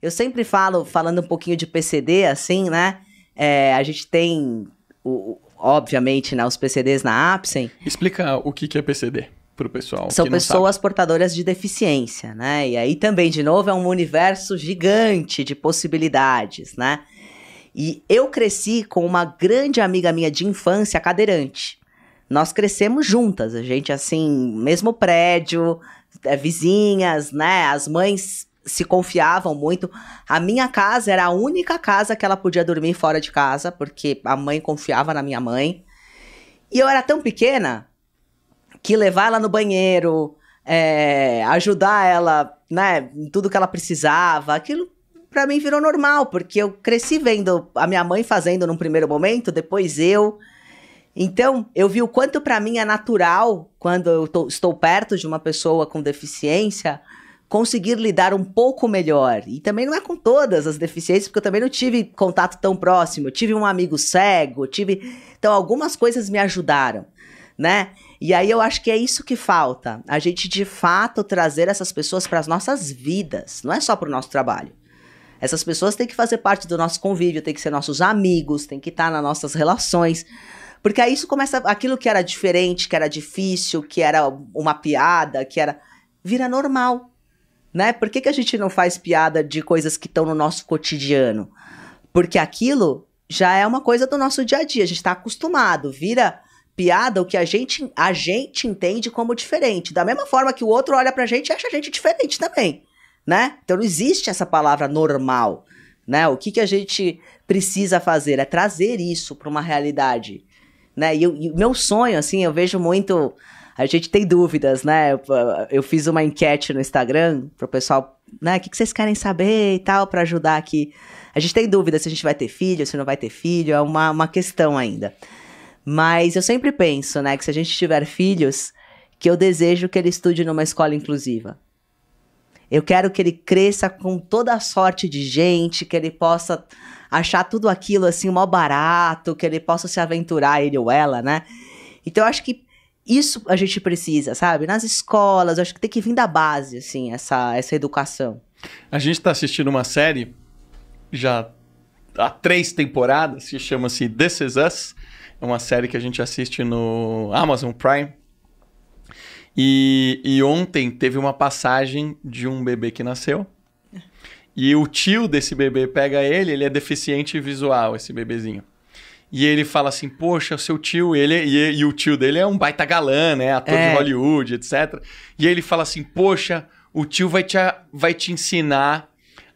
Eu sempre falo, falando um pouquinho de PCD, assim, né? É, a gente tem, o, obviamente, né, os PCDs na APSEM. Explica o que, que é PCD para o pessoal. São pessoas sabe. portadoras de deficiência, né? E aí também, de novo, é um universo gigante de possibilidades, né? E eu cresci com uma grande amiga minha de infância, cadeirante. Nós crescemos juntas, a gente, assim, mesmo prédio, é, vizinhas, né? As mães se confiavam muito. A minha casa era a única casa que ela podia dormir fora de casa, porque a mãe confiava na minha mãe. E eu era tão pequena que levar ela no banheiro, é, ajudar ela, né, em tudo que ela precisava, aquilo para mim virou normal, porque eu cresci vendo a minha mãe fazendo num primeiro momento, depois eu. Então, eu vi o quanto para mim é natural quando eu tô, estou perto de uma pessoa com deficiência conseguir lidar um pouco melhor. E também não é com todas as deficiências, porque eu também não tive contato tão próximo. Eu tive um amigo cego, tive. Então, algumas coisas me ajudaram, né? E aí eu acho que é isso que falta. A gente, de fato, trazer essas pessoas para as nossas vidas, não é só para o nosso trabalho. Essas pessoas têm que fazer parte do nosso convívio, têm que ser nossos amigos, têm que estar nas nossas relações. Porque aí isso começa. Aquilo que era diferente, que era difícil, que era uma piada, que era. vira normal. Né? Por que, que a gente não faz piada de coisas que estão no nosso cotidiano? Porque aquilo já é uma coisa do nosso dia a dia, a gente está acostumado, vira piada o que a gente, a gente entende como diferente. Da mesma forma que o outro olha pra gente e acha a gente diferente também, né? Então não existe essa palavra normal, né? O que, que a gente precisa fazer é trazer isso para uma realidade, né? E, e meu sonho, assim, eu vejo muito a gente tem dúvidas, né? Eu fiz uma enquete no Instagram para o pessoal, né? O que, vocês querem saber e tal, para ajudar aqui. A gente tem dúvida se a gente vai ter filho, se não vai ter filho, é uma, uma questão ainda. Mas eu sempre penso, né, que se a gente tiver filhos, que eu desejo que ele estude numa escola inclusiva. Eu quero que ele cresça com toda a sorte de gente, que ele possa achar tudo aquilo assim mó barato, que ele possa se aventurar, ele ou ela, né? Então eu acho que isso a gente precisa, sabe? Nas escolas, acho que tem que vir da base, assim, essa, essa educação. A gente está assistindo uma série já há três temporadas, que chama-se This Is Us. É uma série que a gente assiste no Amazon Prime. E, e ontem teve uma passagem de um bebê que nasceu. E o tio desse bebê pega ele, ele é deficiente visual, esse bebezinho. E ele fala assim, poxa, seu tio, ele é- e, e o tio dele é um baita galã, né? Ator é. de Hollywood, etc. E ele fala assim, poxa, o tio vai te, vai te ensinar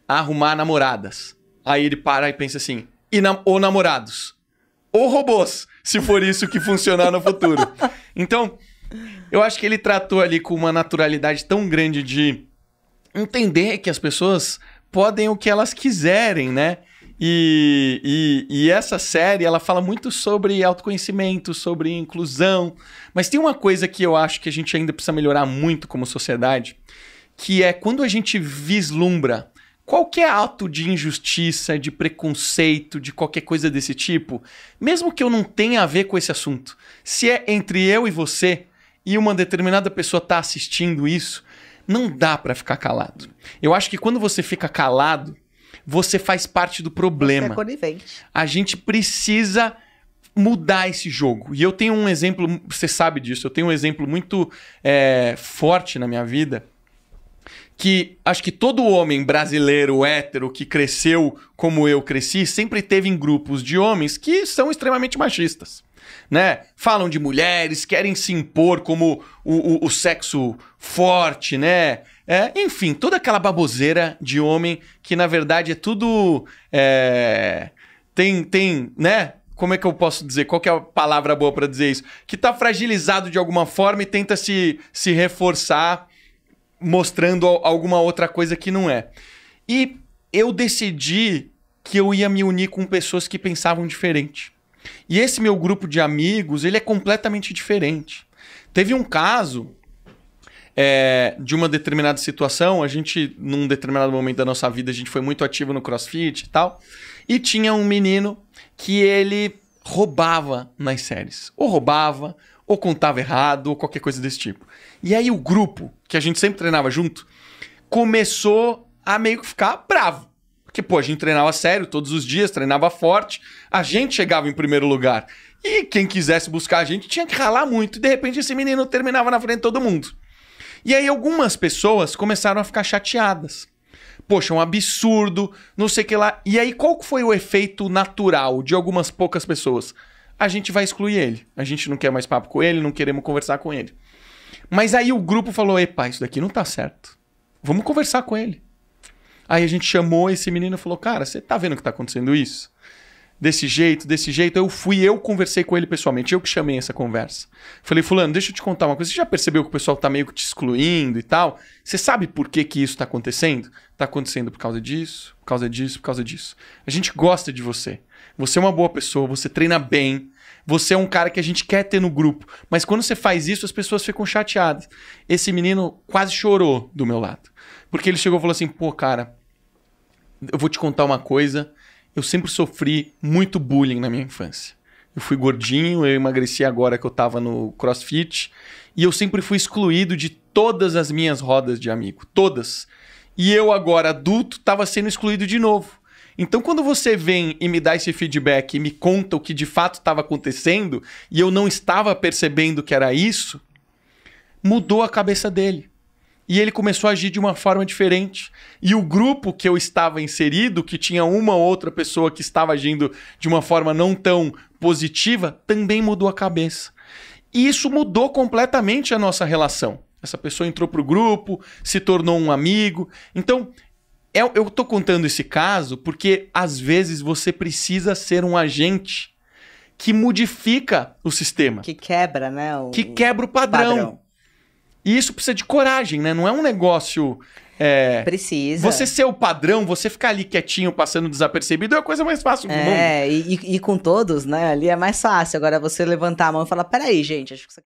a arrumar namoradas. Aí ele para e pensa assim, e na, ou namorados. Ou robôs, se for isso que funcionar no futuro. Então, eu acho que ele tratou ali com uma naturalidade tão grande de entender que as pessoas podem o que elas quiserem, né? E, e, e, essa série ela fala muito sobre autoconhecimento, sobre inclusão. Mas tem uma coisa que eu acho que a gente ainda precisa melhorar muito como sociedade, que é quando a gente vislumbra qualquer ato de injustiça, de preconceito, de qualquer coisa desse tipo, mesmo que eu não tenha a ver com esse assunto, se é entre eu e você e uma determinada pessoa está assistindo isso, não dá para ficar calado. Eu acho que quando você fica calado você faz parte do problema. Você é conivente. A gente precisa mudar esse jogo. E eu tenho um exemplo, você sabe disso, eu tenho um exemplo muito é, forte na minha vida que acho que todo homem brasileiro hétero que cresceu como eu cresci sempre teve em grupos de homens que são extremamente machistas né? Falam de mulheres, querem se impor como o, o, o sexo forte, né? É, enfim, toda aquela baboseira de homem que, na verdade, é tudo. É, tem, tem, né? Como é que eu posso dizer? Qual é a palavra boa para dizer isso? Que tá fragilizado de alguma forma e tenta se, se reforçar mostrando alguma outra coisa que não é. E eu decidi que eu ia me unir com pessoas que pensavam diferente. E esse meu grupo de amigos, ele é completamente diferente. Teve um caso é, de uma determinada situação, a gente, num determinado momento da nossa vida, a gente foi muito ativo no crossfit e tal, e tinha um menino que ele roubava nas séries. Ou roubava, ou contava errado, ou qualquer coisa desse tipo. E aí o grupo, que a gente sempre treinava junto, começou a meio que ficar bravo. Porque, pô, a gente treinava sério todos os dias, treinava forte, a gente chegava em primeiro lugar. E quem quisesse buscar a gente tinha que ralar muito. E de repente esse menino terminava na frente de todo mundo. E aí algumas pessoas começaram a ficar chateadas. Poxa, é um absurdo, não sei o que lá. E aí qual foi o efeito natural de algumas poucas pessoas? A gente vai excluir ele. A gente não quer mais papo com ele, não queremos conversar com ele. Mas aí o grupo falou: "Epa, isso daqui não tá certo. Vamos conversar com ele. Aí a gente chamou esse menino e falou: Cara, você tá vendo que tá acontecendo isso? Desse jeito, desse jeito. Eu fui, eu conversei com ele pessoalmente, eu que chamei essa conversa. Falei, Fulano, deixa eu te contar uma coisa. Você já percebeu que o pessoal tá meio que te excluindo e tal? Você sabe por que, que isso tá acontecendo? Tá acontecendo por causa disso, por causa disso, por causa disso. A gente gosta de você. Você é uma boa pessoa, você treina bem, você é um cara que a gente quer ter no grupo. Mas quando você faz isso, as pessoas ficam chateadas. Esse menino quase chorou do meu lado. Porque ele chegou e falou assim: pô, cara, eu vou te contar uma coisa. Eu sempre sofri muito bullying na minha infância. Eu fui gordinho, eu emagreci agora que eu tava no crossfit. E eu sempre fui excluído de todas as minhas rodas de amigo. Todas. E eu agora, adulto, tava sendo excluído de novo. Então, quando você vem e me dá esse feedback e me conta o que de fato estava acontecendo e eu não estava percebendo que era isso, mudou a cabeça dele. E ele começou a agir de uma forma diferente. E o grupo que eu estava inserido, que tinha uma outra pessoa que estava agindo de uma forma não tão positiva, também mudou a cabeça. E isso mudou completamente a nossa relação. Essa pessoa entrou para o grupo, se tornou um amigo. Então, é, eu tô contando esse caso porque às vezes você precisa ser um agente que modifica o sistema. Que quebra, né? O... Que quebra o padrão. padrão. E isso precisa de coragem, né? Não é um negócio. É... Precisa. Você ser o padrão, você ficar ali quietinho, passando desapercebido, é a coisa mais fácil do é, mundo. É, e, e, com todos, né? Ali é mais fácil. Agora você levantar a mão e falar: peraí, gente, acho que isso